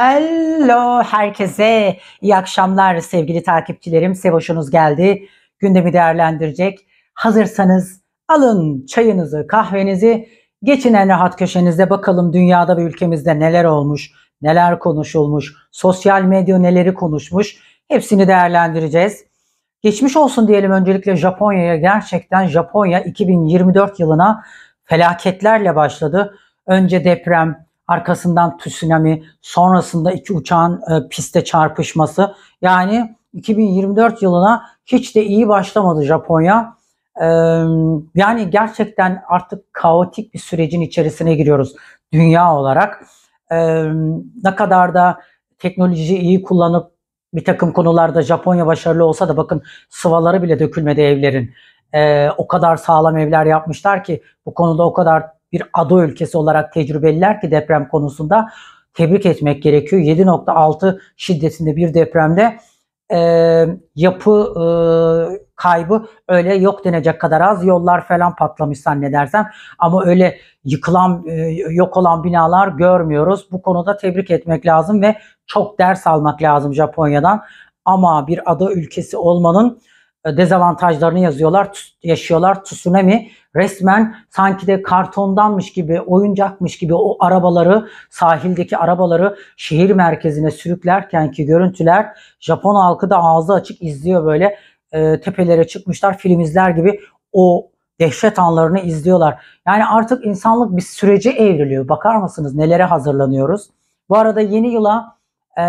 Hello herkese. iyi akşamlar sevgili takipçilerim. Sevoş'unuz geldi. Gündemi değerlendirecek. Hazırsanız alın çayınızı, kahvenizi. Geçin en rahat köşenizde bakalım dünyada ve ülkemizde neler olmuş, neler konuşulmuş, sosyal medya neleri konuşmuş. Hepsini değerlendireceğiz. Geçmiş olsun diyelim öncelikle Japonya'ya. Gerçekten Japonya 2024 yılına felaketlerle başladı. Önce deprem, arkasından tsunami, sonrasında iki uçağın e, piste çarpışması. Yani 2024 yılına hiç de iyi başlamadı Japonya. E, yani gerçekten artık kaotik bir sürecin içerisine giriyoruz dünya olarak. E, ne kadar da teknolojiyi iyi kullanıp bir takım konularda Japonya başarılı olsa da bakın sıvaları bile dökülmedi evlerin. Ee, o kadar sağlam evler yapmışlar ki bu konuda o kadar bir ada ülkesi olarak tecrübeliler ki deprem konusunda tebrik etmek gerekiyor. 7.6 şiddetinde bir depremde e, yapı e, kaybı öyle yok denecek kadar az. Yollar falan patlamış zannedersem ama öyle yıkılan, e, yok olan binalar görmüyoruz. Bu konuda tebrik etmek lazım ve çok ders almak lazım Japonya'dan. Ama bir ada ülkesi olmanın e, dezavantajlarını yazıyorlar, yaşıyorlar. Tsunami resmen sanki de kartondanmış gibi, oyuncakmış gibi o arabaları, sahildeki arabaları şehir merkezine sürüklerken ki görüntüler Japon halkı da ağzı açık izliyor böyle. E, tepelere çıkmışlar, film izler gibi o dehşet anlarını izliyorlar. Yani artık insanlık bir sürece evriliyor. Bakar mısınız nelere hazırlanıyoruz? Bu arada yeni yıla e,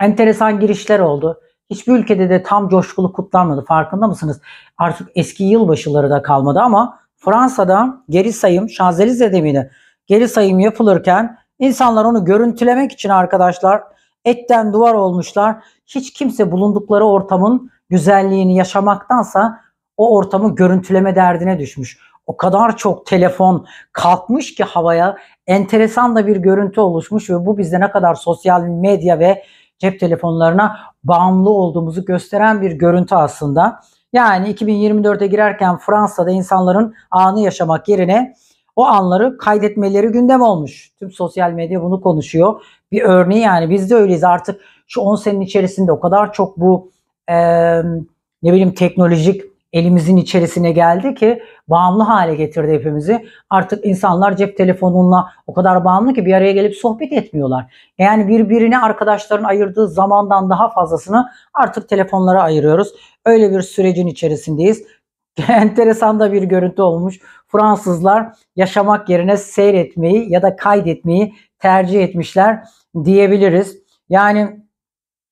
enteresan girişler oldu. Hiçbir ülkede de tam coşkulu kutlanmadı. Farkında mısınız? Artık eski yılbaşıları da kalmadı ama Fransa'da geri sayım Şanzelize'de miydi? Geri sayım yapılırken insanlar onu görüntülemek için arkadaşlar etten duvar olmuşlar. Hiç kimse bulundukları ortamın güzelliğini yaşamaktansa o ortamı görüntüleme derdine düşmüş. O kadar çok telefon kalkmış ki havaya enteresan da bir görüntü oluşmuş ve bu bizde ne kadar sosyal medya ve cep telefonlarına bağımlı olduğumuzu gösteren bir görüntü aslında. Yani 2024'e girerken Fransa'da insanların anı yaşamak yerine o anları kaydetmeleri gündem olmuş. Tüm sosyal medya bunu konuşuyor. Bir örneği yani biz de öyleyiz artık şu 10 senin içerisinde o kadar çok bu e, ne bileyim teknolojik elimizin içerisine geldi ki bağımlı hale getirdi hepimizi. Artık insanlar cep telefonunla o kadar bağımlı ki bir araya gelip sohbet etmiyorlar. E yani birbirine arkadaşların ayırdığı zamandan daha fazlasını artık telefonlara ayırıyoruz. Öyle bir sürecin içerisindeyiz. Enteresan da bir görüntü olmuş. Fransızlar yaşamak yerine seyretmeyi ya da kaydetmeyi tercih etmişler diyebiliriz. Yani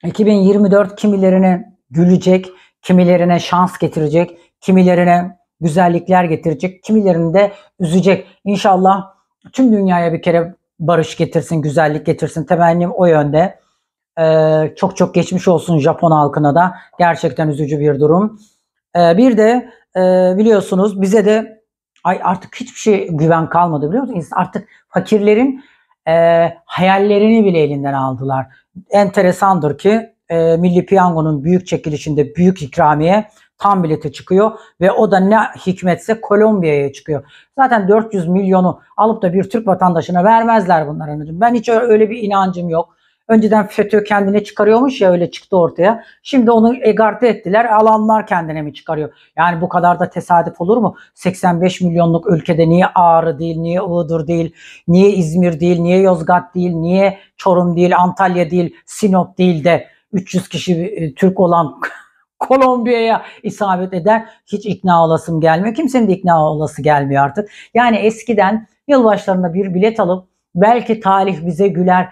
2024 kimilerine gülecek, Kimilerine şans getirecek, kimilerine güzellikler getirecek, kimilerini de üzecek. İnşallah tüm dünyaya bir kere barış getirsin, güzellik getirsin. Temennim o yönde. Ee, çok çok geçmiş olsun Japon halkına da. Gerçekten üzücü bir durum. Ee, bir de e, biliyorsunuz bize de ay artık hiçbir şey güven kalmadı biliyor musunuz? Artık fakirlerin e, hayallerini bile elinden aldılar. Enteresandır ki e, Milli Piyango'nun büyük çekilişinde büyük ikramiye tam bileti çıkıyor ve o da ne hikmetse Kolombiya'ya çıkıyor. Zaten 400 milyonu alıp da bir Türk vatandaşına vermezler bunlar anacığım. Ben hiç öyle bir inancım yok. Önceden FETÖ kendine çıkarıyormuş ya öyle çıktı ortaya. Şimdi onu egarte ettiler. Alanlar kendine mi çıkarıyor? Yani bu kadar da tesadüf olur mu? 85 milyonluk ülkede niye Ağrı değil, niye Iğdır değil, niye İzmir değil, niye Yozgat değil, niye Çorum değil, Antalya değil, Sinop değil de 300 kişi e, Türk olan Kolombiya'ya isabet eder. Hiç ikna olasım gelmiyor. Kimsenin de ikna olası gelmiyor artık. Yani eskiden yılbaşlarında bir bilet alıp belki talih bize güler.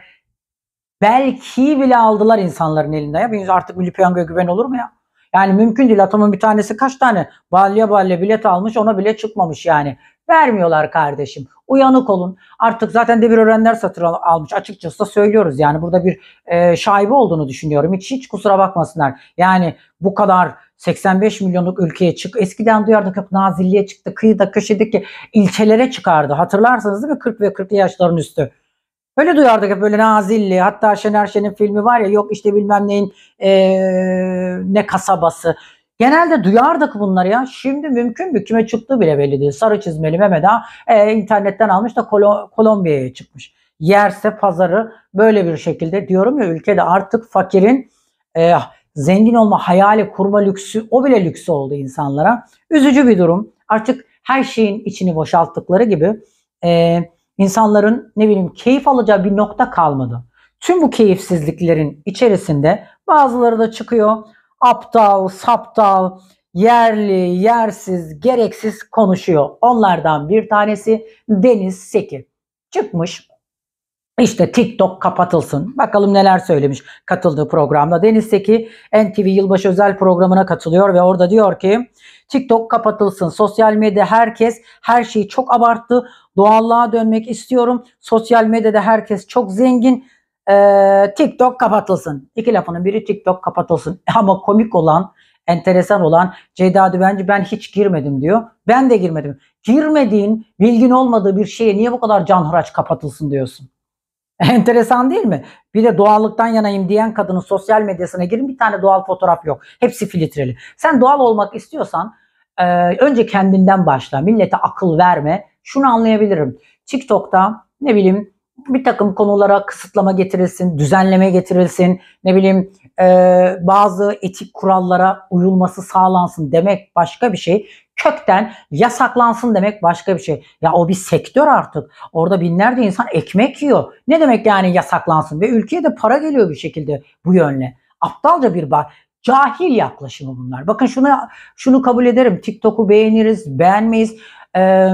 Belki bile aldılar insanların elinde Ya biz artık milli piyangoya güven olur mu ya? Yani mümkün değil. Atamın bir tanesi kaç tane balya balya bilet almış ona bile çıkmamış yani vermiyorlar kardeşim. Uyanık olun. Artık zaten devir öğrenler satır almış. Açıkçası da söylüyoruz. Yani burada bir e, şaibe olduğunu düşünüyorum. Hiç hiç kusura bakmasınlar. Yani bu kadar 85 milyonluk ülkeye çık. Eskiden duyardık hep nazilliğe çıktı. Kıyıda köşedeki ilçelere çıkardı. hatırlarsınız değil mi? 40 ve 40 yaşların üstü. Öyle duyardık hep böyle Nazilli. Hatta Şener Şen'in filmi var ya yok işte bilmem neyin e, ne kasabası. Genelde duyardık bunları ya. Şimdi mümkün mü? Kime çıktığı bile belli değil. Sarı çizmeli Mehmet Ağa e, internetten almış da Kol Kolombiya'ya çıkmış. Yerse pazarı böyle bir şekilde diyorum ya ülkede artık fakirin e, zengin olma hayali kurma lüksü o bile lüks oldu insanlara. Üzücü bir durum. Artık her şeyin içini boşalttıkları gibi e, insanların ne bileyim keyif alacağı bir nokta kalmadı. Tüm bu keyifsizliklerin içerisinde bazıları da çıkıyor aptal, saptal, yerli, yersiz, gereksiz konuşuyor. Onlardan bir tanesi Deniz Seki. Çıkmış işte TikTok kapatılsın. Bakalım neler söylemiş katıldığı programda. Deniz Seki NTV Yılbaşı Özel programına katılıyor ve orada diyor ki TikTok kapatılsın. Sosyal medya herkes her şeyi çok abarttı. Doğallığa dönmek istiyorum. Sosyal medyada herkes çok zengin e, TikTok kapatılsın. İki lafının biri TikTok kapatılsın. Ama komik olan, enteresan olan Ceyda Düvenci ben hiç girmedim diyor. Ben de girmedim. Girmediğin, bilgin olmadığı bir şeye niye bu kadar canhıraç kapatılsın diyorsun? Enteresan değil mi? Bir de doğallıktan yanayım diyen kadının sosyal medyasına girin bir tane doğal fotoğraf yok. Hepsi filtreli. Sen doğal olmak istiyorsan e, önce kendinden başla. Millete akıl verme. Şunu anlayabilirim. TikTok'ta ne bileyim bir takım konulara kısıtlama getirilsin, düzenleme getirilsin, ne bileyim e, bazı etik kurallara uyulması sağlansın demek başka bir şey. Kökten yasaklansın demek başka bir şey. Ya o bir sektör artık. Orada binlerce insan ekmek yiyor. Ne demek yani yasaklansın? Ve ülkeye de para geliyor bir şekilde bu yönle. Aptalca bir bak cahil yaklaşımı bunlar. Bakın şunu şunu kabul ederim. TikTok'u beğeniriz, beğenmeyiz, e,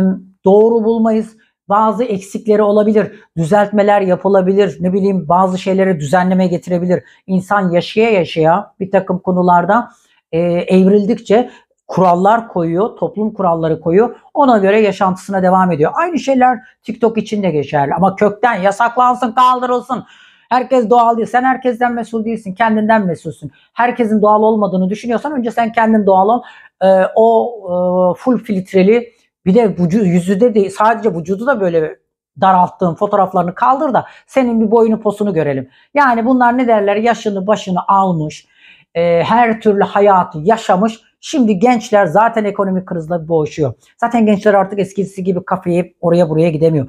doğru bulmayız. Bazı eksikleri olabilir. Düzeltmeler yapılabilir. Ne bileyim bazı şeyleri düzenleme getirebilir. İnsan yaşaya yaşaya bir takım konularda e, evrildikçe kurallar koyuyor, toplum kuralları koyuyor. Ona göre yaşantısına devam ediyor. Aynı şeyler TikTok için de geçerli ama kökten yasaklansın, kaldırılsın. Herkes doğal değil. Sen herkesten mesul değilsin. Kendinden mesulsün. Herkesin doğal olmadığını düşünüyorsan önce sen kendin doğal ol. Ee, o e, full filtreli bir de vücudu, yüzüde de sadece vücudu da böyle daralttığın fotoğraflarını kaldır da senin bir boyunu posunu görelim. Yani bunlar ne derler yaşını başını almış, e, her türlü hayatı yaşamış. Şimdi gençler zaten ekonomik krizle boğuşuyor. Zaten gençler artık eskisi gibi kafayı oraya buraya gidemiyor.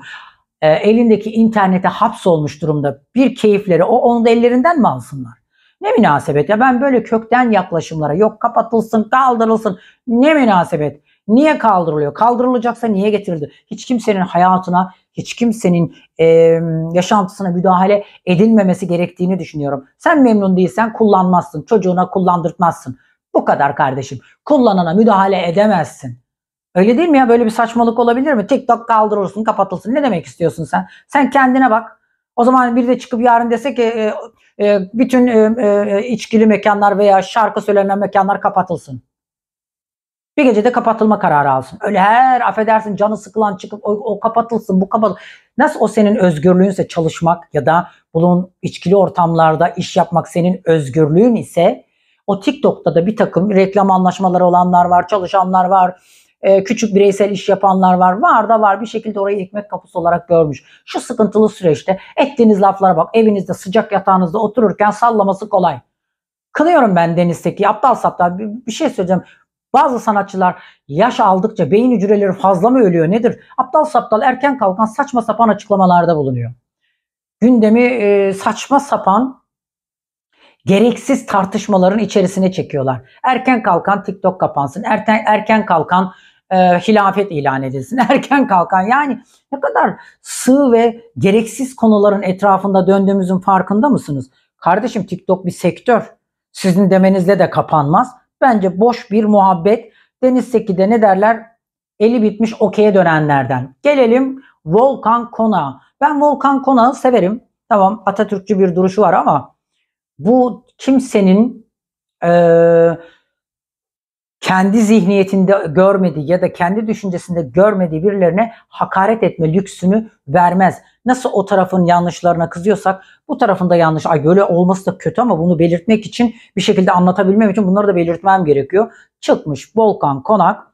E, elindeki internete hapsolmuş durumda. Bir keyifleri o onu da ellerinden mi alsınlar? Ne münasebet ya ben böyle kökten yaklaşımlara yok kapatılsın kaldırılsın ne münasebet. Niye kaldırılıyor? Kaldırılacaksa niye getirildi? Hiç kimsenin hayatına, hiç kimsenin e, yaşantısına müdahale edilmemesi gerektiğini düşünüyorum. Sen memnun değilsen kullanmazsın. Çocuğuna kullandırtmazsın. Bu kadar kardeşim. Kullanana müdahale edemezsin. Öyle değil mi ya? Böyle bir saçmalık olabilir mi? TikTok kaldırılsın, kapatılsın. Ne demek istiyorsun sen? Sen kendine bak. O zaman bir de çıkıp yarın dese ki e, e, bütün e, e, içkili mekanlar veya şarkı söylenen mekanlar kapatılsın. Bir gecede kapatılma kararı alsın. Öyle her affedersin canı sıkılan çıkıp o, o kapatılsın bu kapatıl. Nasıl o senin özgürlüğünse çalışmak ya da bunun içkili ortamlarda iş yapmak senin özgürlüğün ise o TikTok'ta da bir takım reklam anlaşmaları olanlar var, çalışanlar var, e, küçük bireysel iş yapanlar var. Var da var bir şekilde orayı ekmek kapısı olarak görmüş. Şu sıkıntılı süreçte ettiğiniz laflara bak. Evinizde sıcak yatağınızda otururken sallaması kolay. Kınıyorum ben Deniz Aptal saptal bir, bir şey söyleyeceğim. Bazı sanatçılar yaş aldıkça beyin hücreleri fazla mı ölüyor nedir? Aptal saptal erken kalkan saçma sapan açıklamalarda bulunuyor. Gündemi e, saçma sapan gereksiz tartışmaların içerisine çekiyorlar. Erken kalkan TikTok kapansın, erken, erken kalkan e, hilafet ilan edilsin, erken kalkan yani ne kadar sığ ve gereksiz konuların etrafında döndüğümüzün farkında mısınız? Kardeşim TikTok bir sektör. Sizin demenizle de kapanmaz. Bence boş bir muhabbet. Deniz Seki'de ne derler? Eli bitmiş okey'e dönenlerden. Gelelim Volkan Kona. Ben Volkan Kona'yı severim. Tamam Atatürkçü bir duruşu var ama bu kimsenin e, kendi zihniyetinde görmediği ya da kendi düşüncesinde görmediği birilerine hakaret etme lüksünü vermez. Nasıl o tarafın yanlışlarına kızıyorsak bu tarafın da yanlış. Ay böyle olması da kötü ama bunu belirtmek için bir şekilde anlatabilmem için bunları da belirtmem gerekiyor. Çıkmış Volkan Konak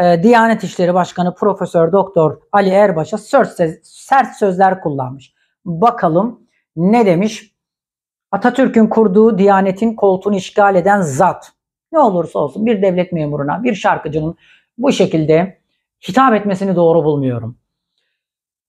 e, Diyanet İşleri Başkanı Profesör Doktor Ali Erbaş'a sert sözler kullanmış. Bakalım ne demiş? Atatürk'ün kurduğu Diyanet'in koltuğunu işgal eden zat ne olursa olsun bir devlet memuruna, bir şarkıcının bu şekilde hitap etmesini doğru bulmuyorum.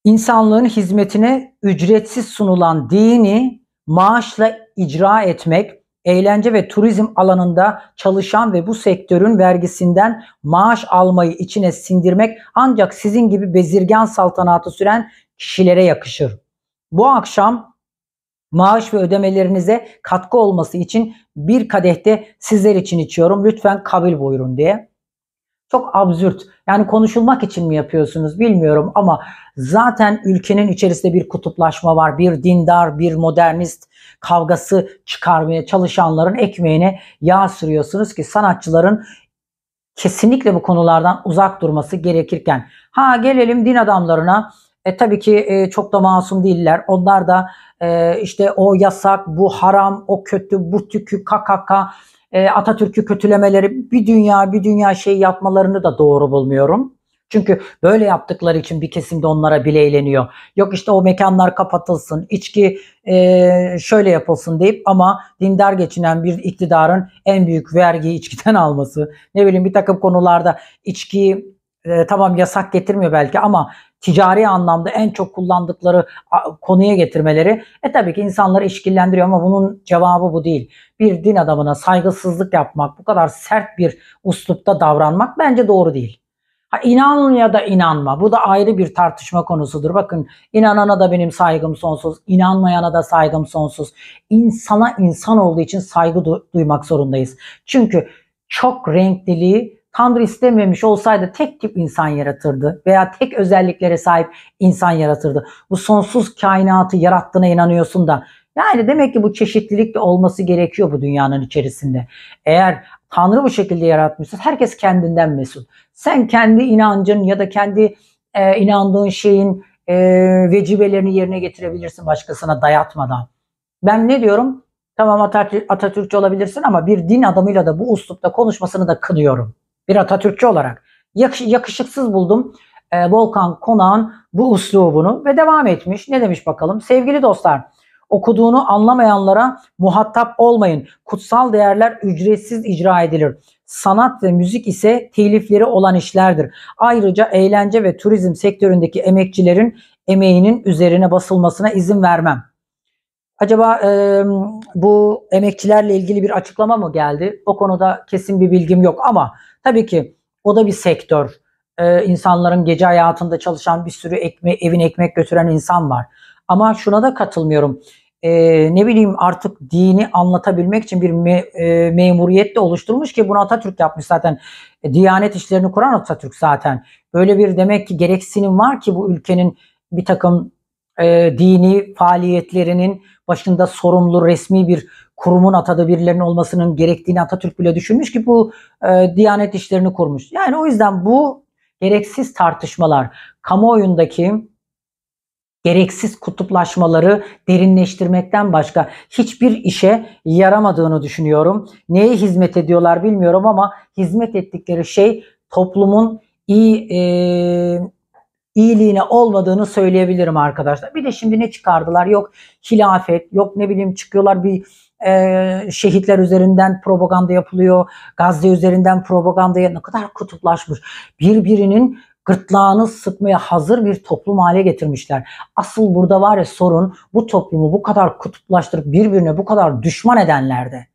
İnsanlığın hizmetine ücretsiz sunulan dini maaşla icra etmek, eğlence ve turizm alanında çalışan ve bu sektörün vergisinden maaş almayı içine sindirmek ancak sizin gibi bezirgen saltanatı süren kişilere yakışır. Bu akşam maaş ve ödemelerinize katkı olması için bir kadehte sizler için içiyorum. Lütfen kabul buyurun diye. Çok absürt. Yani konuşulmak için mi yapıyorsunuz bilmiyorum ama zaten ülkenin içerisinde bir kutuplaşma var. Bir dindar, bir modernist kavgası çıkarmaya çalışanların ekmeğine yağ sürüyorsunuz ki sanatçıların kesinlikle bu konulardan uzak durması gerekirken ha gelelim din adamlarına e, tabii ki e, çok da masum değiller. Onlar da e, işte o yasak, bu haram, o kötü, bu tükü, KKK, e, Atatürk'ü kötülemeleri bir dünya bir dünya şey yapmalarını da doğru bulmuyorum. Çünkü böyle yaptıkları için bir kesimde onlara bile eğleniyor. Yok işte o mekanlar kapatılsın, içki e, şöyle yapılsın deyip ama dindar geçinen bir iktidarın en büyük vergiyi içkiden alması. Ne bileyim bir takım konularda içkiyi e, tamam yasak getirmiyor belki ama ticari anlamda en çok kullandıkları konuya getirmeleri e tabii ki insanları işkillendiriyor ama bunun cevabı bu değil. Bir din adamına saygısızlık yapmak, bu kadar sert bir uslupta davranmak bence doğru değil. Ha, inan ya da inanma. Bu da ayrı bir tartışma konusudur. Bakın inanana da benim saygım sonsuz. inanmayana da saygım sonsuz. İnsana insan olduğu için saygı du- duymak zorundayız. Çünkü çok renkliliği Tanrı istememiş olsaydı tek tip insan yaratırdı veya tek özelliklere sahip insan yaratırdı. Bu sonsuz kainatı yarattığına inanıyorsun da yani demek ki bu çeşitlilik de olması gerekiyor bu dünyanın içerisinde. Eğer Tanrı bu şekilde yaratmışsa herkes kendinden mesul. Sen kendi inancın ya da kendi e, inandığın şeyin e, vecibelerini yerine getirebilirsin başkasına dayatmadan. Ben ne diyorum? Tamam Atatürkçü olabilirsin ama bir din adamıyla da bu uslupta konuşmasını da kınıyorum bir Atatürkçü olarak yakış, yakışıksız buldum e, Volkan Konağ'ın bu uslubunu ve devam etmiş. Ne demiş bakalım? Sevgili dostlar okuduğunu anlamayanlara muhatap olmayın. Kutsal değerler ücretsiz icra edilir. Sanat ve müzik ise telifleri olan işlerdir. Ayrıca eğlence ve turizm sektöründeki emekçilerin emeğinin üzerine basılmasına izin vermem. Acaba e, bu emekçilerle ilgili bir açıklama mı geldi? O konuda kesin bir bilgim yok ama Tabii ki o da bir sektör. Ee, insanların gece hayatında çalışan bir sürü ekme, evin ekmek götüren insan var. Ama şuna da katılmıyorum. Ee, ne bileyim artık dini anlatabilmek için bir me, e, memuriyet de oluşturmuş ki bunu Atatürk yapmış zaten. E, Diyanet işlerini kuran Atatürk zaten. Böyle bir demek ki gereksinim var ki bu ülkenin bir takım e, dini faaliyetlerinin başında sorumlu resmi bir kurumun atadığı birilerinin olmasının gerektiğini Atatürk bile düşünmüş ki bu e, Diyanet işlerini kurmuş. Yani o yüzden bu gereksiz tartışmalar, kamuoyundaki gereksiz kutuplaşmaları derinleştirmekten başka hiçbir işe yaramadığını düşünüyorum. Neye hizmet ediyorlar bilmiyorum ama hizmet ettikleri şey toplumun iyi e, iyiliğine olmadığını söyleyebilirim arkadaşlar. Bir de şimdi ne çıkardılar? Yok hilafet, yok ne bileyim çıkıyorlar bir e, şehitler üzerinden propaganda yapılıyor. Gazze üzerinden propaganda ne kadar kutuplaşmış. Birbirinin gırtlağını sıkmaya hazır bir toplum hale getirmişler. Asıl burada var ya sorun bu toplumu bu kadar kutuplaştırıp birbirine bu kadar düşman edenlerde.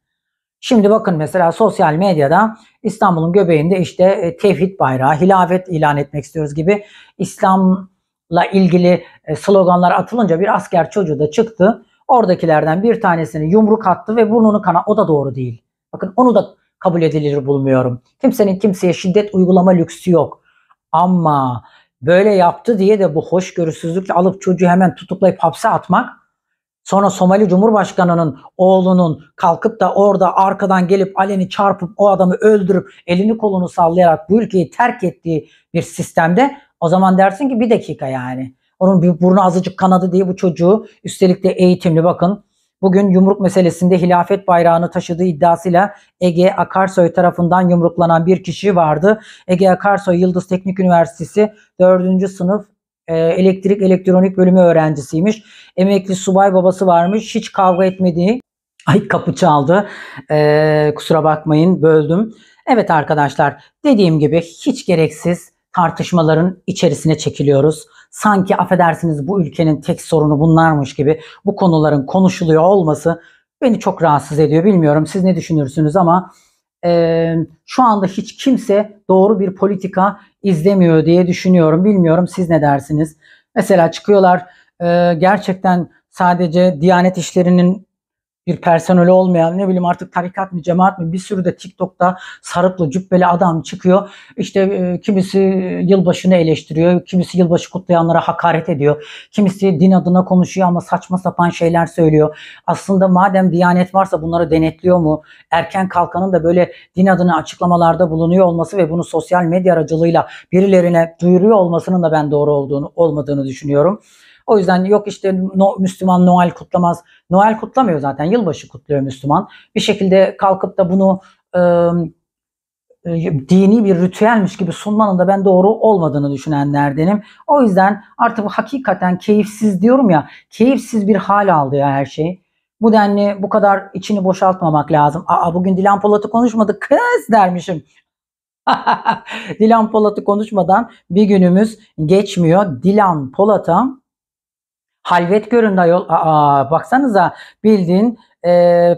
Şimdi bakın mesela sosyal medyada İstanbul'un göbeğinde işte e, tevhid bayrağı, hilafet ilan etmek istiyoruz gibi İslam'la ilgili e, sloganlar atılınca bir asker çocuğu da çıktı. Oradakilerden bir tanesini yumruk attı ve burnunu kana o da doğru değil. Bakın onu da kabul edilir bulmuyorum. Kimsenin kimseye şiddet uygulama lüksü yok. Ama böyle yaptı diye de bu hoşgörüsüzlükle alıp çocuğu hemen tutuklayıp hapse atmak Sonra Somali Cumhurbaşkanı'nın oğlunun kalkıp da orada arkadan gelip aleni çarpıp o adamı öldürüp elini kolunu sallayarak bu ülkeyi terk ettiği bir sistemde o zaman dersin ki bir dakika yani. Onun bir burnu azıcık kanadı diye bu çocuğu üstelik de eğitimli bakın. Bugün yumruk meselesinde hilafet bayrağını taşıdığı iddiasıyla Ege Akarsoy tarafından yumruklanan bir kişi vardı. Ege Akarsoy Yıldız Teknik Üniversitesi 4. sınıf e, elektrik elektronik bölümü öğrencisiymiş. Emekli subay babası varmış. Hiç kavga etmediği. Ay kapı çaldı. Ee, kusura bakmayın böldüm. Evet arkadaşlar dediğim gibi hiç gereksiz tartışmaların içerisine çekiliyoruz. Sanki affedersiniz bu ülkenin tek sorunu bunlarmış gibi bu konuların konuşuluyor olması beni çok rahatsız ediyor. Bilmiyorum siz ne düşünürsünüz ama e, şu anda hiç kimse doğru bir politika izlemiyor diye düşünüyorum. Bilmiyorum siz ne dersiniz? Mesela çıkıyorlar e, gerçekten sadece Diyanet İşleri'nin bir personeli olmayan ne bileyim artık tarikat mı cemaat mi bir sürü de TikTok'ta sarıklı cübbeli adam çıkıyor. İşte e, kimisi e, yılbaşını eleştiriyor, kimisi yılbaşı kutlayanlara hakaret ediyor. Kimisi din adına konuşuyor ama saçma sapan şeyler söylüyor. Aslında madem Diyanet varsa bunları denetliyor mu? Erken kalkanın da böyle din adına açıklamalarda bulunuyor olması ve bunu sosyal medya aracılığıyla birilerine duyuruyor olmasının da ben doğru olduğunu olmadığını düşünüyorum. O yüzden yok işte no, Müslüman Noel kutlamaz. Noel kutlamıyor zaten. Yılbaşı kutluyor Müslüman. Bir şekilde kalkıp da bunu e, dini bir ritüelmiş gibi sunmanın da ben doğru olmadığını düşünenlerdenim. O yüzden artık hakikaten keyifsiz diyorum ya, keyifsiz bir hal aldı ya her şey. Bu denli bu kadar içini boşaltmamak lazım. Aa bugün Dilan Polat'ı konuşmadık kız dermişim. Dilan Polat'ı konuşmadan bir günümüz geçmiyor. Dilan Polat'a Halvet göründü ayol. Aa, baksanıza bildiğin e,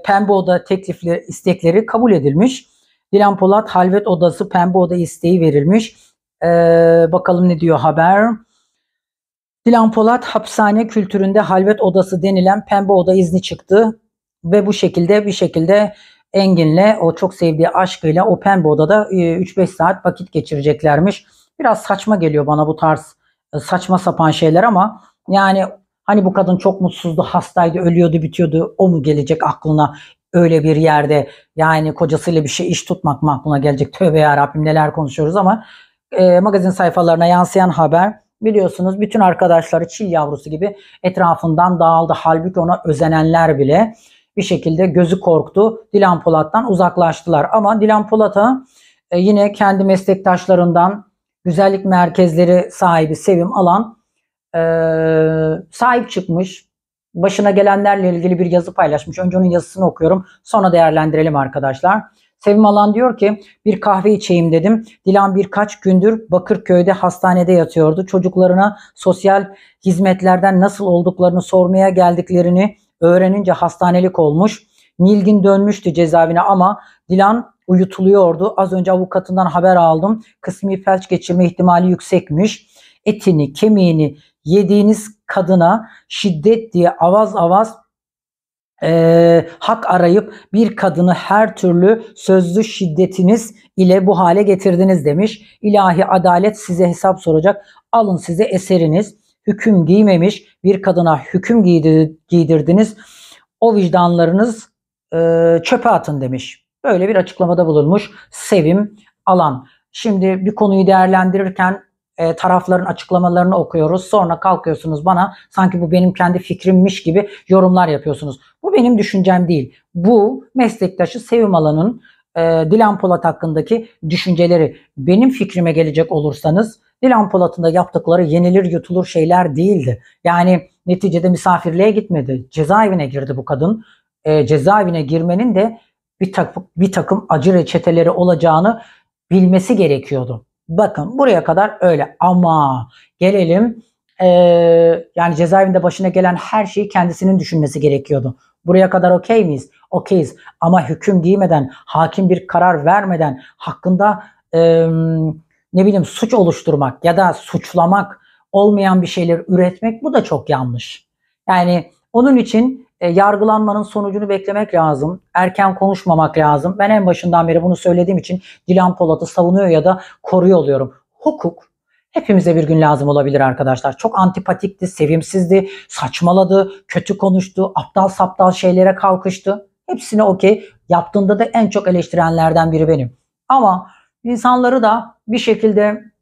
pembe oda teklifleri, istekleri kabul edilmiş. Dilan Polat halvet odası pembe oda isteği verilmiş. E, bakalım ne diyor haber. Dilan Polat hapishane kültüründe halvet odası denilen pembe oda izni çıktı. Ve bu şekilde bir şekilde Engin'le o çok sevdiği aşkıyla o pembe odada 3-5 e, saat vakit geçireceklermiş. Biraz saçma geliyor bana bu tarz e, saçma sapan şeyler ama yani Hani bu kadın çok mutsuzdu, hastaydı, ölüyordu, bitiyordu. O mu gelecek aklına öyle bir yerde yani kocasıyla bir şey iş tutmak mı aklına gelecek? Tövbe ya Rabbim neler konuşuyoruz ama e, magazin sayfalarına yansıyan haber biliyorsunuz bütün arkadaşları çil yavrusu gibi etrafından dağıldı. Halbuki ona özenenler bile bir şekilde gözü korktu. Dilan Polat'tan uzaklaştılar ama Dilan Polat'a e, yine kendi meslektaşlarından güzellik merkezleri sahibi Sevim Alan e, sahip çıkmış. Başına gelenlerle ilgili bir yazı paylaşmış. Önce onun yazısını okuyorum. Sonra değerlendirelim arkadaşlar. Sevim Alan diyor ki bir kahve içeyim dedim. Dilan birkaç gündür Bakırköy'de hastanede yatıyordu. Çocuklarına sosyal hizmetlerden nasıl olduklarını sormaya geldiklerini öğrenince hastanelik olmuş. Nilgin dönmüştü cezaevine ama Dilan uyutuluyordu. Az önce avukatından haber aldım. Kısmi felç geçirme ihtimali yüksekmiş. Etini, kemiğini yediğiniz kadına şiddet diye avaz avaz e, hak arayıp bir kadını her türlü sözlü şiddetiniz ile bu hale getirdiniz demiş. İlahi adalet size hesap soracak. Alın size eseriniz. Hüküm giymemiş bir kadına hüküm giydirdiniz. O vicdanlarınız e, çöpe atın demiş. Böyle bir açıklamada bulunmuş Sevim Alan. Şimdi bir konuyu değerlendirirken e, tarafların açıklamalarını okuyoruz. Sonra kalkıyorsunuz bana sanki bu benim kendi fikrimmiş gibi yorumlar yapıyorsunuz. Bu benim düşüncem değil. Bu meslektaşı Sevim Alan'ın e, Dilan Polat hakkındaki düşünceleri. Benim fikrime gelecek olursanız Dilan Polat'ın da yaptıkları yenilir yutulur şeyler değildi. Yani neticede misafirliğe gitmedi. Cezaevine girdi bu kadın. E, cezaevine girmenin de bir, tak bir takım acı reçeteleri olacağını bilmesi gerekiyordu. Bakın buraya kadar öyle ama gelelim e, yani cezaevinde başına gelen her şeyi kendisinin düşünmesi gerekiyordu. Buraya kadar okey miyiz? Okeyiz ama hüküm giymeden, hakim bir karar vermeden hakkında e, ne bileyim suç oluşturmak ya da suçlamak olmayan bir şeyler üretmek bu da çok yanlış. Yani onun için e, yargılanmanın sonucunu beklemek lazım. Erken konuşmamak lazım. Ben en başından beri bunu söylediğim için Dilan Polat'ı savunuyor ya da koruyor oluyorum. Hukuk hepimize bir gün lazım olabilir arkadaşlar. Çok antipatikti, sevimsizdi, saçmaladı, kötü konuştu, aptal saptal şeylere kalkıştı. Hepsini okey. Yaptığında da en çok eleştirenlerden biri benim. Ama insanları da bir şekilde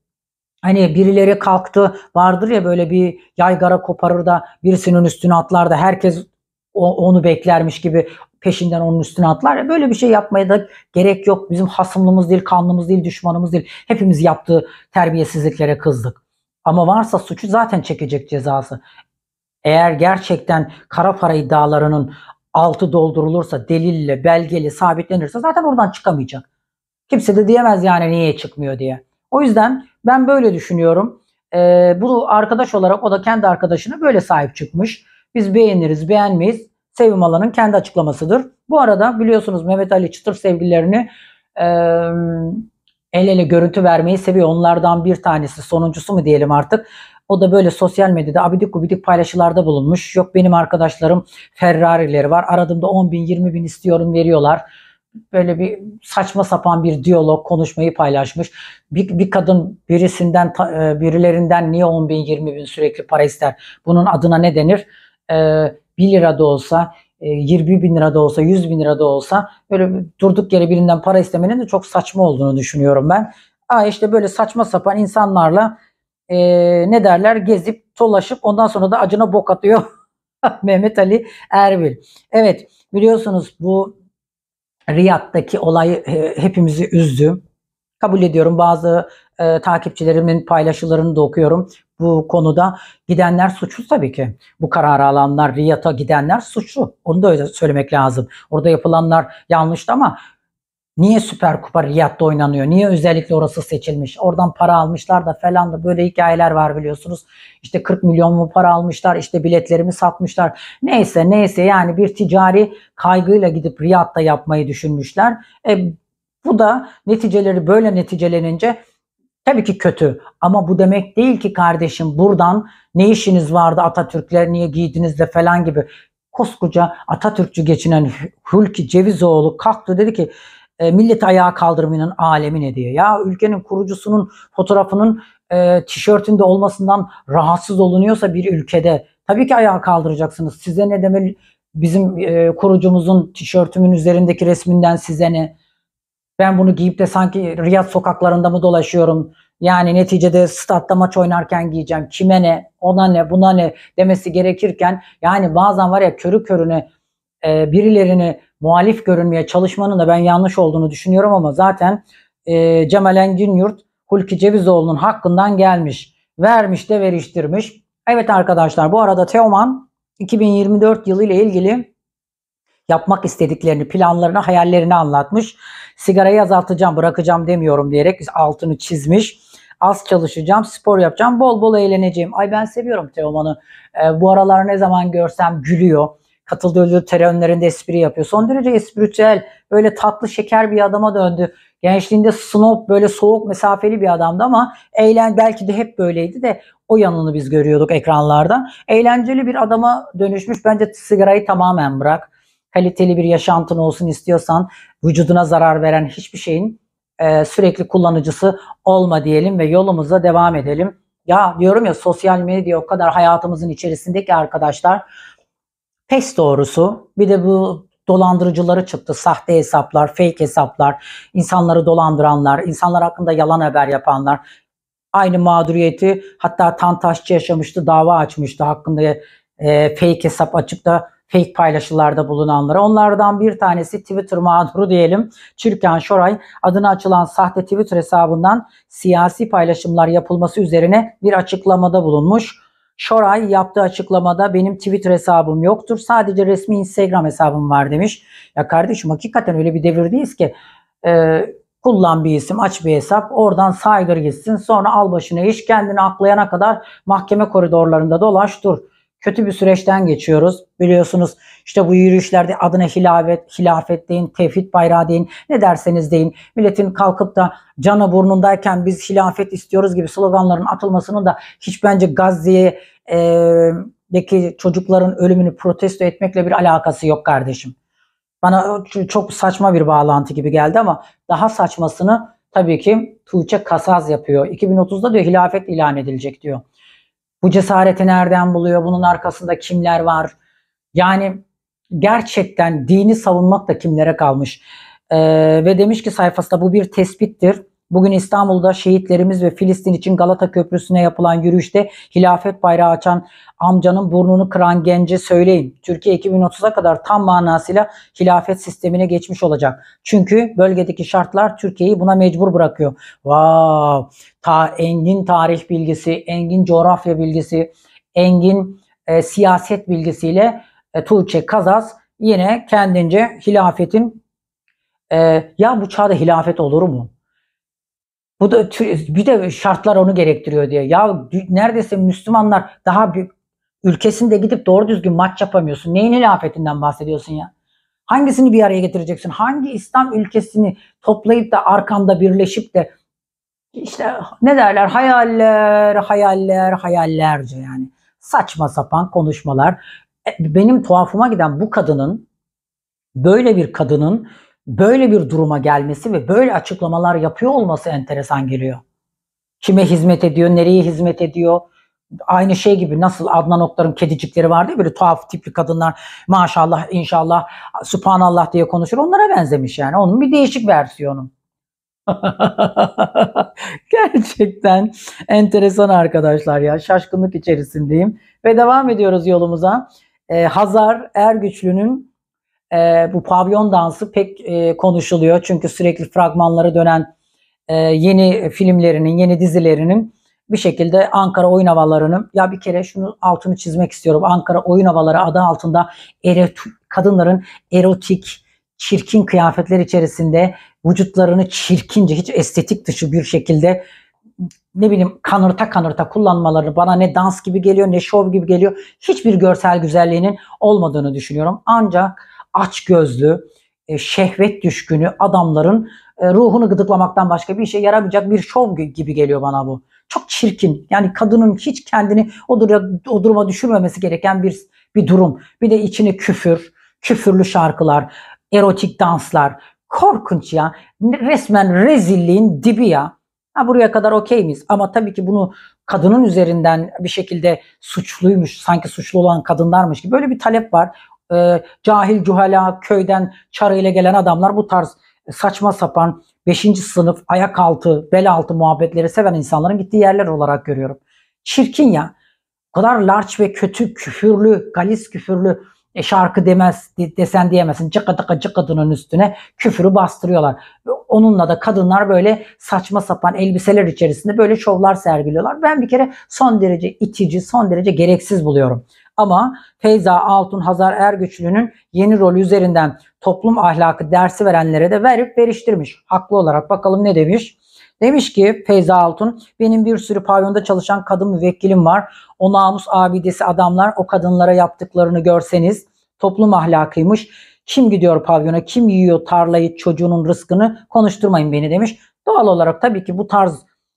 Hani birileri kalktı vardır ya böyle bir yaygara koparır da birisinin üstüne atlar da herkes onu beklermiş gibi peşinden onun üstüne atlar ya böyle bir şey yapmaya da gerek yok. Bizim hasımlımız değil, kanlımız değil, düşmanımız değil. Hepimiz yaptığı terbiyesizliklere kızdık. Ama varsa suçu zaten çekecek cezası. Eğer gerçekten kara para iddialarının altı doldurulursa, delille, belgeli sabitlenirse zaten oradan çıkamayacak. Kimse de diyemez yani niye çıkmıyor diye. O yüzden ben böyle düşünüyorum. Ee, bu arkadaş olarak o da kendi arkadaşına böyle sahip çıkmış. Biz beğeniriz, beğenmeyiz. Sevim Alan'ın kendi açıklamasıdır. Bu arada biliyorsunuz Mehmet Ali Çıtır sevgililerini e, el ele görüntü vermeyi seviyor. Onlardan bir tanesi, sonuncusu mu diyelim artık. O da böyle sosyal medyada abidik gubidik paylaşılarda bulunmuş. Yok benim arkadaşlarım Ferrari'leri var. Aradığımda 10 bin 20 bin istiyorum veriyorlar. Böyle bir saçma sapan bir diyalog konuşmayı paylaşmış. Bir, bir kadın birisinden birilerinden niye 10 bin 20 bin sürekli para ister? Bunun adına ne denir? 1 ee, lira da olsa 20 e, bin lira da olsa 100 bin lira da olsa böyle durduk yere birinden para istemenin de çok saçma olduğunu düşünüyorum ben. Aa işte böyle saçma sapan insanlarla e, ne derler gezip tolaşıp ondan sonra da acına bok atıyor Mehmet Ali Erbil. Evet biliyorsunuz bu Riyad'daki olay e, hepimizi üzdü. Kabul ediyorum bazı e, takipçilerimin paylaşılarını da okuyorum bu konuda. Gidenler suçlu tabii ki. Bu kararı alanlar, Riyad'a gidenler suçlu. Onu da öyle söylemek lazım. Orada yapılanlar yanlıştı ama Niye Süper Kupa Riyad'da oynanıyor? Niye özellikle orası seçilmiş? Oradan para almışlar da falan da böyle hikayeler var biliyorsunuz. İşte 40 milyon mu para almışlar, işte biletlerimi satmışlar. Neyse neyse yani bir ticari kaygıyla gidip Riyad'da yapmayı düşünmüşler. E, bu da neticeleri böyle neticelenince Tabii ki kötü ama bu demek değil ki kardeşim buradan ne işiniz vardı Atatürkler niye giydiniz de falan gibi. Koskoca Atatürkçü geçinen Hulki Cevizoğlu kalktı dedi ki e, milleti ayağa kaldırmanın alemi ne diye. Ya ülkenin kurucusunun fotoğrafının e, tişörtünde olmasından rahatsız olunuyorsa bir ülkede tabii ki ayağa kaldıracaksınız. Size ne demeli bizim e, kurucumuzun tişörtümün üzerindeki resminden size ne? Ben bunu giyip de sanki Riyad sokaklarında mı dolaşıyorum? Yani neticede statta maç oynarken giyeceğim. Kime ne, ona ne, buna ne demesi gerekirken yani bazen var ya körü körüne e, birilerini muhalif görünmeye çalışmanın da ben yanlış olduğunu düşünüyorum ama zaten e, Cemal Yurt Hulki Cevizoğlu'nun hakkından gelmiş. Vermiş de veriştirmiş. Evet arkadaşlar bu arada Teoman 2024 yılı ile ilgili yapmak istediklerini, planlarını, hayallerini anlatmış sigarayı azaltacağım bırakacağım demiyorum diyerek altını çizmiş. Az çalışacağım, spor yapacağım, bol bol eğleneceğim. Ay ben seviyorum Teoman'ı. E, bu aralar ne zaman görsem gülüyor. Katıldığı ödül törenlerinde espri yapıyor. Son derece espritüel, böyle tatlı şeker bir adama döndü. Gençliğinde snob böyle soğuk mesafeli bir adamdı ama eğlen belki de hep böyleydi de o yanını biz görüyorduk ekranlarda. Eğlenceli bir adama dönüşmüş. Bence sigarayı tamamen bırak kaliteli bir yaşantın olsun istiyorsan vücuduna zarar veren hiçbir şeyin e, sürekli kullanıcısı olma diyelim ve yolumuza devam edelim. Ya diyorum ya sosyal medya o kadar hayatımızın içerisindeki arkadaşlar pes doğrusu bir de bu dolandırıcıları çıktı. Sahte hesaplar, fake hesaplar, insanları dolandıranlar, insanlar hakkında yalan haber yapanlar. Aynı mağduriyeti hatta Tantaşçı yaşamıştı, dava açmıştı hakkında e, fake hesap açıp da fake paylaşılarda bulunanlara. Onlardan bir tanesi Twitter mağduru diyelim. Türkan Şoray adına açılan sahte Twitter hesabından siyasi paylaşımlar yapılması üzerine bir açıklamada bulunmuş. Şoray yaptığı açıklamada benim Twitter hesabım yoktur. Sadece resmi Instagram hesabım var demiş. Ya kardeşim hakikaten öyle bir devirdeyiz ki e, kullan bir isim aç bir hesap oradan saygır gitsin sonra al başına iş kendini aklayana kadar mahkeme koridorlarında dolaş dur kötü bir süreçten geçiyoruz. Biliyorsunuz işte bu yürüyüşlerde adına hilafet, hilafet deyin, tevhid bayrağı deyin, ne derseniz deyin. Milletin kalkıp da canı burnundayken biz hilafet istiyoruz gibi sloganların atılmasının da hiç bence Gazze'ye deki çocukların ölümünü protesto etmekle bir alakası yok kardeşim. Bana çok saçma bir bağlantı gibi geldi ama daha saçmasını tabii ki Tuğçe Kasaz yapıyor. 2030'da diyor hilafet ilan edilecek diyor. Bu cesareti nereden buluyor? Bunun arkasında kimler var? Yani gerçekten dini savunmak da kimlere kalmış? Ee, ve demiş ki sayfasında bu bir tespittir. Bugün İstanbul'da şehitlerimiz ve Filistin için Galata Köprüsü'ne yapılan yürüyüşte hilafet bayrağı açan amcanın burnunu kıran gence söyleyin. Türkiye 2030'a kadar tam manasıyla hilafet sistemine geçmiş olacak. Çünkü bölgedeki şartlar Türkiye'yi buna mecbur bırakıyor. Wow! Ta engin tarih bilgisi, engin coğrafya bilgisi, engin e, siyaset bilgisiyle e, Tuğçe Kazas yine kendince hilafetin e, ya bu çağda hilafet olur mu? Bu da bir de şartlar onu gerektiriyor diye. Ya neredeyse Müslümanlar daha büyük ülkesinde gidip doğru düzgün maç yapamıyorsun. Neyin hilafetinden bahsediyorsun ya? Hangisini bir araya getireceksin? Hangi İslam ülkesini toplayıp da arkanda birleşip de işte ne derler hayaller, hayaller, hayallerce yani. Saçma sapan konuşmalar. E, benim tuhafıma giden bu kadının böyle bir kadının böyle bir duruma gelmesi ve böyle açıklamalar yapıyor olması enteresan geliyor. Kime hizmet ediyor, nereye hizmet ediyor? Aynı şey gibi nasıl Adnan Oktar'ın kedicikleri vardı ya böyle tuhaf tipli kadınlar maşallah inşallah subhanallah diye konuşur onlara benzemiş yani onun bir değişik versiyonu. Gerçekten enteresan arkadaşlar ya şaşkınlık içerisindeyim ve devam ediyoruz yolumuza. Ee, Hazar Ergüçlü'nün e, bu pavyon dansı pek e, konuşuluyor. Çünkü sürekli fragmanlara dönen e, yeni filmlerinin, yeni dizilerinin bir şekilde Ankara oyun havalarını ya bir kere şunu altını çizmek istiyorum. Ankara oyun havaları adı altında erotik, kadınların erotik, çirkin kıyafetler içerisinde vücutlarını çirkince hiç estetik dışı bir şekilde ne bileyim kanırta kanırta kullanmaları bana ne dans gibi geliyor ne şov gibi geliyor. Hiçbir görsel güzelliğinin olmadığını düşünüyorum. Ancak açgözlü, e, şehvet düşkünü adamların e, ruhunu gıdıklamaktan başka bir işe yaramayacak bir şov gibi geliyor bana bu. Çok çirkin. Yani kadının hiç kendini o, dur o duruma düşürmemesi gereken bir bir durum. Bir de içine küfür, küfürlü şarkılar, erotik danslar. Korkunç ya. Resmen rezilliğin dibi ya. Ha buraya kadar okey miyiz? Ama tabii ki bunu kadının üzerinden bir şekilde suçluymuş, sanki suçlu olan kadınlarmış gibi böyle bir talep var e, cahil cuhala köyden çarıyla gelen adamlar bu tarz e, saçma sapan 5. sınıf ayak altı, bel altı muhabbetleri seven insanların gittiği yerler olarak görüyorum. Çirkin ya. O kadar larç ve kötü, küfürlü, galis küfürlü e, şarkı demez desen diyemezsin. Cıkı tıkı cıkıdının üstüne küfürü bastırıyorlar. onunla da kadınlar böyle saçma sapan elbiseler içerisinde böyle şovlar sergiliyorlar. Ben bir kere son derece itici, son derece gereksiz buluyorum. Ama Feyza Altun Hazar Ergüçlü'nün yeni rolü üzerinden toplum ahlakı dersi verenlere de verip veriştirmiş. Haklı olarak bakalım ne demiş? Demiş ki Feyza Altun benim bir sürü pavyonda çalışan kadın müvekkilim var. O namus abidesi adamlar o kadınlara yaptıklarını görseniz toplum ahlakıymış. Kim gidiyor pavyona kim yiyor tarlayı çocuğunun rızkını konuşturmayın beni demiş. Doğal olarak tabii ki bu tarz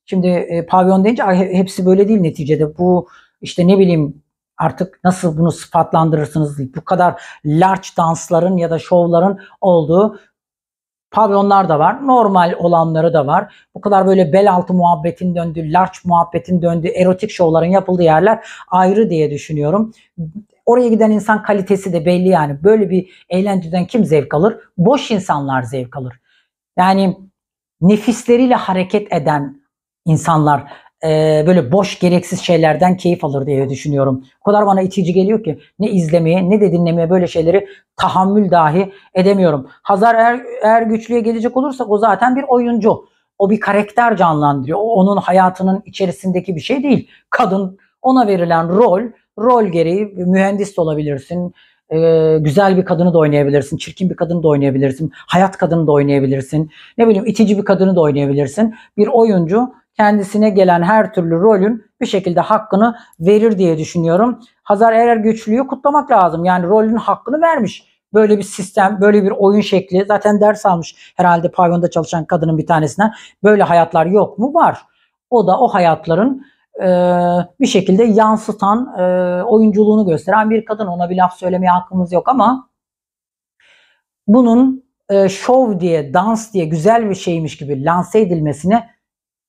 şimdi e, pavyon deyince hepsi böyle değil neticede bu işte ne bileyim artık nasıl bunu sıfatlandırırsınız bu kadar large dansların ya da şovların olduğu pavyonlar da var. Normal olanları da var. Bu kadar böyle bel altı muhabbetin döndü, large muhabbetin döndü, erotik şovların yapıldığı yerler ayrı diye düşünüyorum. Oraya giden insan kalitesi de belli yani. Böyle bir eğlenceden kim zevk alır? Boş insanlar zevk alır. Yani nefisleriyle hareket eden insanlar e, böyle boş gereksiz şeylerden keyif alır diye düşünüyorum. O kadar bana itici geliyor ki ne izlemeye ne de dinlemeye böyle şeyleri tahammül dahi edemiyorum. Hazar eğer er güçlüye gelecek olursak o zaten bir oyuncu. O bir karakter canlandırıyor. O onun hayatının içerisindeki bir şey değil. Kadın ona verilen rol, rol gereği mühendis olabilirsin. Ee, güzel bir kadını da oynayabilirsin, çirkin bir kadını da oynayabilirsin, hayat kadını da oynayabilirsin, ne bileyim itici bir kadını da oynayabilirsin. Bir oyuncu kendisine gelen her türlü rolün bir şekilde hakkını verir diye düşünüyorum. Hazar Erer güçlüyü kutlamak lazım. Yani rolün hakkını vermiş. Böyle bir sistem, böyle bir oyun şekli zaten ders almış herhalde pavyonda çalışan kadının bir tanesine Böyle hayatlar yok mu? Var. O da o hayatların e, bir şekilde yansıtan, e, oyunculuğunu gösteren bir kadın. Ona bir laf söylemeye hakkımız yok ama bunun e, şov diye, dans diye güzel bir şeymiş gibi lanse edilmesine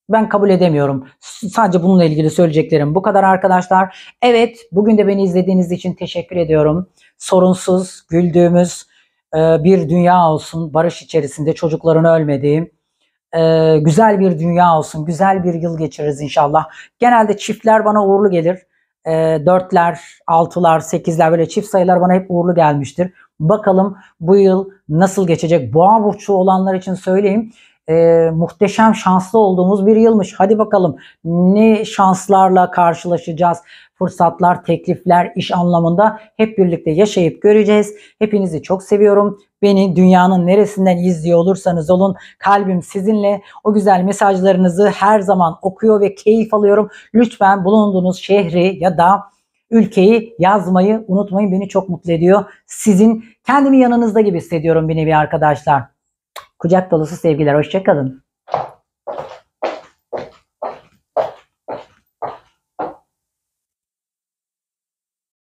ben kabul edemiyorum. Sadece bununla ilgili söyleyeceklerim bu kadar arkadaşlar. Evet bugün de beni izlediğiniz için teşekkür ediyorum. Sorunsuz, güldüğümüz e, bir dünya olsun. Barış içerisinde çocukların ölmediği. E, güzel bir dünya olsun. Güzel bir yıl geçiririz inşallah. Genelde çiftler bana uğurlu gelir. E, dörtler, altılar, sekizler böyle çift sayılar bana hep uğurlu gelmiştir. Bakalım bu yıl nasıl geçecek? Boğa burcu olanlar için söyleyeyim e, muhteşem şanslı olduğumuz bir yılmış. Hadi bakalım ne şanslarla karşılaşacağız. Fırsatlar, teklifler, iş anlamında hep birlikte yaşayıp göreceğiz. Hepinizi çok seviyorum. Beni dünyanın neresinden izliyor olursanız olun kalbim sizinle. O güzel mesajlarınızı her zaman okuyor ve keyif alıyorum. Lütfen bulunduğunuz şehri ya da ülkeyi yazmayı unutmayın. Beni çok mutlu ediyor. Sizin kendimi yanınızda gibi hissediyorum bir nevi arkadaşlar. Kucak dolusu sevgiler. Hoşçakalın.